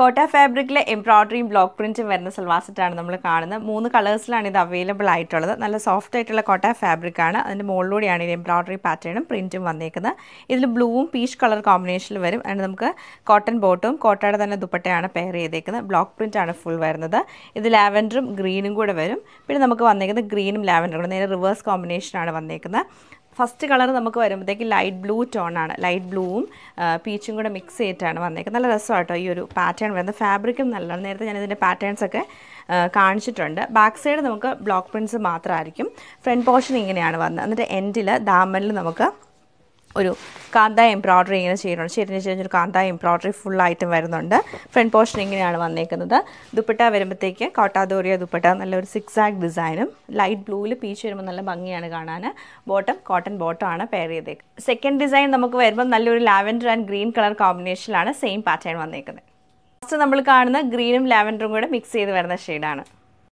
കോട്ട ഫാബ്രിക്കിലെ എംബ്രോയിഡറിയും ബ്ലോക്ക് പ്രിൻറ്റും വരുന്ന സൽവാർ നമ്മൾ കാണുന്നത് മൂന്ന് കളേഴ്സിലാണ് ഇത് അവൈലബിൾ ആയിട്ടുള്ളത് നല്ല സോഫ്റ്റ് ആയിട്ടുള്ള കോട്ട ഫാബ്രിക്കാണ് അതിൻ്റെ മുകളിലൂടെയാണ് ഇത് എംബ്രോയിഡറി പാറ്റേണും പ്രിൻറ്റും വന്നേക്കുന്നത് ഇതിൽ ബ്ലൂവും പീച്ച് കളർ കോമ്പിനേഷനിൽ വരും അതിന് നമുക്ക് കോട്ടൺ ബോട്ടും കോട്ടയുടെ തന്നെ ദുപ്പട്ടയാണ് പെയർ ചെയ്തേക്കുന്നത് ബ്ലോക്ക് പ്രിൻ്റ് ആണ് ഫുൾ വരുന്നത് ഇത് ലാവൻഡറും ഗ്രീനും കൂടെ വരും പിന്നെ നമുക്ക് വന്നേക്കുന്നത് ഗ്രീനും ലാവൻഡറും കൂടെ നേരെ റിവേഴ്സ് കോമ്പിനേഷനാണ് വന്നേക്കുന്നത് ഫസ്റ്റ് കളർ നമുക്ക് വരുമ്പോഴത്തേക്ക് ലൈറ്റ് ബ്ലൂ ടോൺ ആണ് ലൈറ്റ് ബ്ലൂവും പീച്ചും കൂടെ മിക്സ് ചെയ്തിട്ടാണ് വന്നേക്കുന്നത് നല്ല രസമായിട്ടോ ഈ ഒരു പാറ്റേൺ വരുന്നത് ഫാബ്രിക്കും നല്ലതാണ് നേരത്തെ ഞാൻ ഇതിൻ്റെ പാറ്റേൺസൊക്കെ കാണിച്ചിട്ടുണ്ട് ബാക്ക് സൈഡ് നമുക്ക് ബ്ലോക്ക് പ്രിൻസ് മാത്രമായിരിക്കും ഫ്രണ്ട് പോർഷൻ ഇങ്ങനെയാണ് വന്നത് എന്നിട്ട് എൻഡിൽ ദാമലിൽ നമുക്ക് ഒരു കാന്ത എംബ്രോയ്ഡറി ഇങ്ങനെ ചെയ്യുന്നുണ്ട് ചെരിഞ്ഞ് ചെരിഞ്ഞൊരു കാന്ത എംബ്രോയ്ഡറി ഫുള്ളായിട്ടും വരുന്നുണ്ട് ഫ്രണ്ട് പോർഷൻ ഇങ്ങനെയാണ് വന്നേക്കുന്നത് ദുപ്പട്ട വരുമ്പോഴത്തേക്ക് കോട്ടാദോറിയ ദുപ്പട്ട നല്ലൊരു സിക്സാക് ഡിസൈനും ലൈറ്റ് ബ്ലൂവിൽ പീച്ച് വരുമ്പോൾ നല്ല ഭംഗിയാണ് കാണാൻ ബോട്ടം കോട്ടൺ ബോട്ടം ആണ് പെയർ ചെയ്തേക്കുന്നത് സെക്കൻഡ് ഡിസൈൻ നമുക്ക് വരുമ്പോൾ നല്ലൊരു ലാവൻഡർ ആൻഡ് ഗ്രീൻ കളർ കോമ്പിനേഷനിലാണ് സെയിം പാറ്റേൺ വന്നേക്കുന്നത് ഫസ്റ്റ് നമ്മൾ കാണുന്ന ഗ്രീനും ലാവൻഡറും കൂടെ മിക്സ് ചെയ്ത് വരുന്ന ഷെയ്ഡാണ്